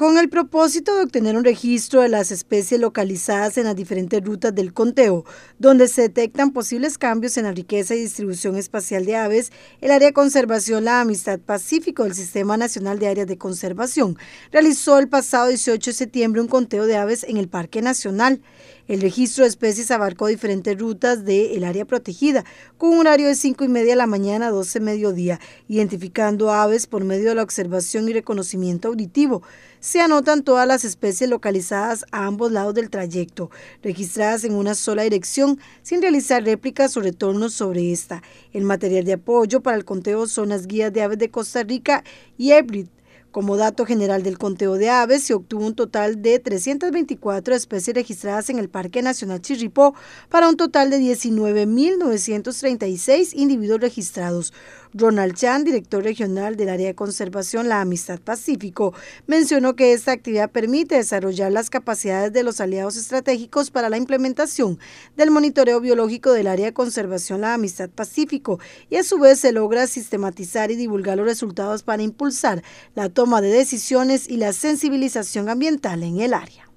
Con el propósito de obtener un registro de las especies localizadas en las diferentes rutas del conteo, donde se detectan posibles cambios en la riqueza y distribución espacial de aves, el Área de Conservación La Amistad Pacífico del Sistema Nacional de Áreas de Conservación realizó el pasado 18 de septiembre un conteo de aves en el Parque Nacional. El registro de especies abarcó diferentes rutas del el área protegida, con un horario de 5 y media de la mañana a 12 mediodía, identificando aves por medio de la observación y reconocimiento auditivo se anotan todas las especies localizadas a ambos lados del trayecto, registradas en una sola dirección, sin realizar réplicas o retornos sobre esta. El material de apoyo para el conteo son las guías de aves de Costa Rica y Ebrid, como dato general del conteo de aves, se obtuvo un total de 324 especies registradas en el Parque Nacional Chirripó para un total de 19.936 individuos registrados. Ronald Chan, director regional del área de conservación La Amistad Pacífico, mencionó que esta actividad permite desarrollar las capacidades de los aliados estratégicos para la implementación del monitoreo biológico del área de conservación La Amistad Pacífico y a su vez se logra sistematizar y divulgar los resultados para impulsar la toma de decisiones y la sensibilización ambiental en el área.